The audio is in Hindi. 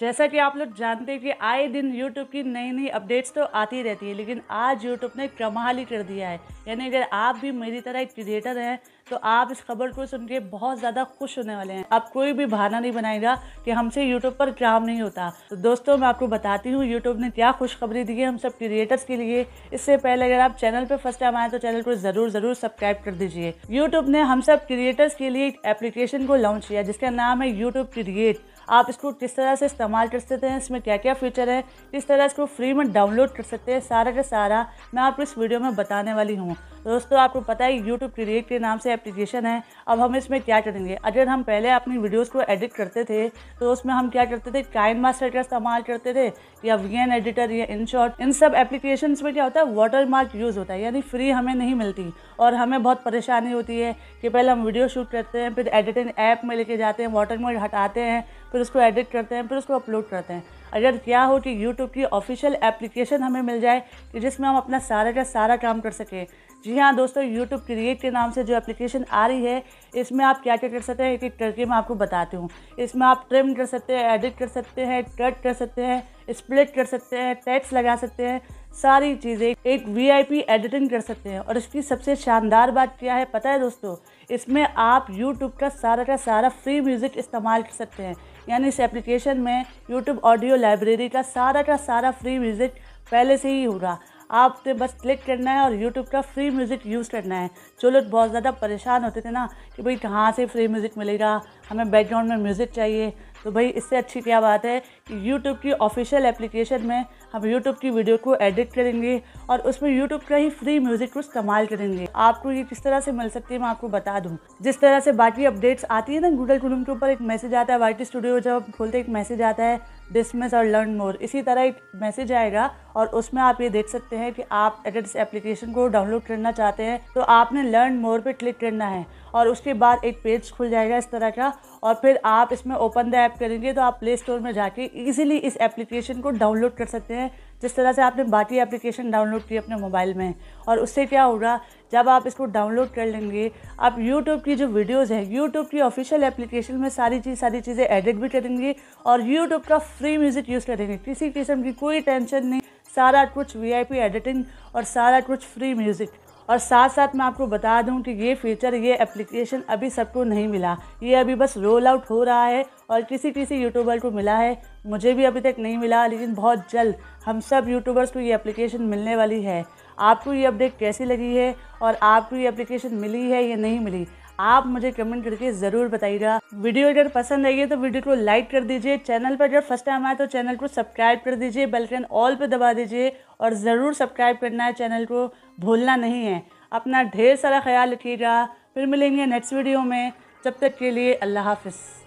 जैसा कि आप लोग जानते हैं कि आए दिन YouTube की नई नई अपडेट्स तो आती रहती है लेकिन आज YouTube ने ही कर दिया है यानी अगर आप भी मेरी तरह एक क्रिएटर हैं तो आप इस खबर को सुन के बहुत ज़्यादा खुश होने वाले हैं आप कोई भी बहाना नहीं बनाएगा कि हमसे यूट्यूब पर काम नहीं होता तो दोस्तों मैं आपको बताती हूँ यूट्यूब ने क्या खुशखबरी दी है हम सब क्रिएटर्स के लिए इससे पहले अगर आप चैनल पर फर्स्ट टाइम आए तो चैनल को ज़रूर ज़रूर सब्सक्राइब कर दीजिए यूट्यूब ने हम सब क्रिएटर्स के लिए एक एप्लीकेशन को लॉन्च किया जिसका नाम है यूट्यूब क्रिएट आप इसको किस तरह से इस्तेमाल कर सकते हैं इसमें क्या क्या फ़ीचर है किस तरह इसको फ्री में डाउनलोड कर सकते हैं सारा का सारा मैं आपको इस वीडियो में बताने वाली हूँ दोस्तों आपको पता है यूट्यूब क्रिएट के नाम से एप्लीकेशन है अब हम इसमें क्या करेंगे अगर हम पहले अपनी वीडियोज़ को एडिट करते थे तो उसमें हम क्या करते थे काइन मास्टर का इस्तेमाल करते थे या वी एडिटर या शॉर्ट इन सब एप्लीकेशन में क्या होता है वाटर मार्क यूज़ होता है यानी फ्री हमें नहीं मिलती और हमें बहुत परेशानी होती है कि पहले हम वीडियो शूट करते हैं फिर एडिटिंग ऐप में लेके जाते हैं वाटर मार्क हटाते हैं फिर उसको एडिट करते हैं फिर उसको अपलोड करते हैं अगर तो क्या हो कि यूट्यूब की ऑफिशियल एप्लीकेशन हमें मिल जाए कि जिसमें हम अपना सारा का सारा काम कर सकें जी हाँ दोस्तों यूट्यूब क्रिएट के नाम से जो एप्लीकेशन आ रही है इसमें आप क्या क्या कर सकते हैं एक एक करके मैं आपको बताती हूँ इसमें आप ट्रिम कर सकते हैं एडिट कर सकते हैं कट कर सकते हैं स्प्लिट कर सकते हैं टैक्स लगा सकते हैं सारी चीज़ें एक वी एडिटिंग कर सकते हैं और इसकी सबसे शानदार बात क्या है पता है दोस्तों इसमें आप यूट्यूब का सारा का सारा फ्री म्यूज़िक इस्तेमाल कर सकते हैं यानी इस एप्लीकेशन में यूट्यूब ऑडियो लाइब्रेरी का सारा का सारा फ्री म्यूज़िक पहले से ही होगा आपने बस क्लिक करना है और यूट्यूब का फ्री म्यूज़िक यूज़ करना है जो लोग बहुत ज़्यादा परेशान होते थे ना कि भाई कहाँ से फ्री म्यूज़िक मिलेगा हमें बैकग्राउंड में म्यूज़िक चाहिए तो भाई इससे अच्छी क्या बात है कि यूट्यूब की ऑफिशियल एप्लीकेशन में हम यूट्यूब की वीडियो को एडिट करेंगे और उसमें यूट्यूब का ही फ्री म्यूज़िक को इस्तेमाल करेंगे आपको ये किस तरह से मिल सकती है मैं आपको बता दूँ जिस तरह से बाकी अपडेट्स आती है ना गूगल क्रोम के ऊपर एक मैसेज आता है वाई स्टूडियो जब खोलते एक मैसेज आता है डिसमिस और लर्न मोर इसी तरह एक मैसेज आएगा और उसमें आप ये देख सकते हैं कि आप एडिट्स एप्लीकेशन को डाउनलोड करना चाहते हैं तो आपने लर्न मोर पे क्लिक करना है और उसके बाद एक पेज खुल जाएगा इस तरह का और फिर आप इसमें ओपन द ऐप करेंगे तो आप प्ले स्टोर में जाके इजीली इस एप्लीकेशन को डाउनलोड कर सकते हैं जिस तरह से आपने बाकी एप्लीकेशन डाउनलोड की अपने मोबाइल में और उससे क्या होगा जब आप इसको डाउनलोड कर लेंगे आप यूट्यूब की जो वीडियोस हैं यूट्यूब की ऑफिशियल एप्लीकेशन में सारी चीज़ सारी चीज़ें एडिट भी करेंगे और यूट्यूब का फ्री म्यूज़िक यूज़ करेंगे किसी किस्म की कोई टेंशन नहीं सारा कुछ वी एडिटिंग और सारा कुछ फ्री म्यूज़िक और साथ साथ मैं आपको बता दूं कि ये फीचर ये एप्लीकेशन अभी सबको नहीं मिला ये अभी बस रोल आउट हो रहा है और किसी किसी यूट्यूबर को मिला है मुझे भी अभी तक नहीं मिला लेकिन बहुत जल्द हम सब यूट्यूबर्स को ये एप्लीकेशन मिलने वाली है आपको ये अपडेट कैसी लगी है और आपको ये एप्लीकेशन मिली है या नहीं मिली आप मुझे कमेंट करके ज़रूर बताइएगा वीडियो अगर पसंद आई है तो वीडियो को लाइक कर दीजिए चैनल पर अगर फर्स्ट टाइम आए तो चैनल को सब्सक्राइब कर दीजिए बेलकन ऑल पर दबा दीजिए और ज़रूर सब्सक्राइब करना है चैनल को भूलना नहीं है अपना ढेर सारा ख्याल रखिएगा फिर मिलेंगे नेक्स्ट वीडियो में जब तक के लिए अल्लाह हाफिज़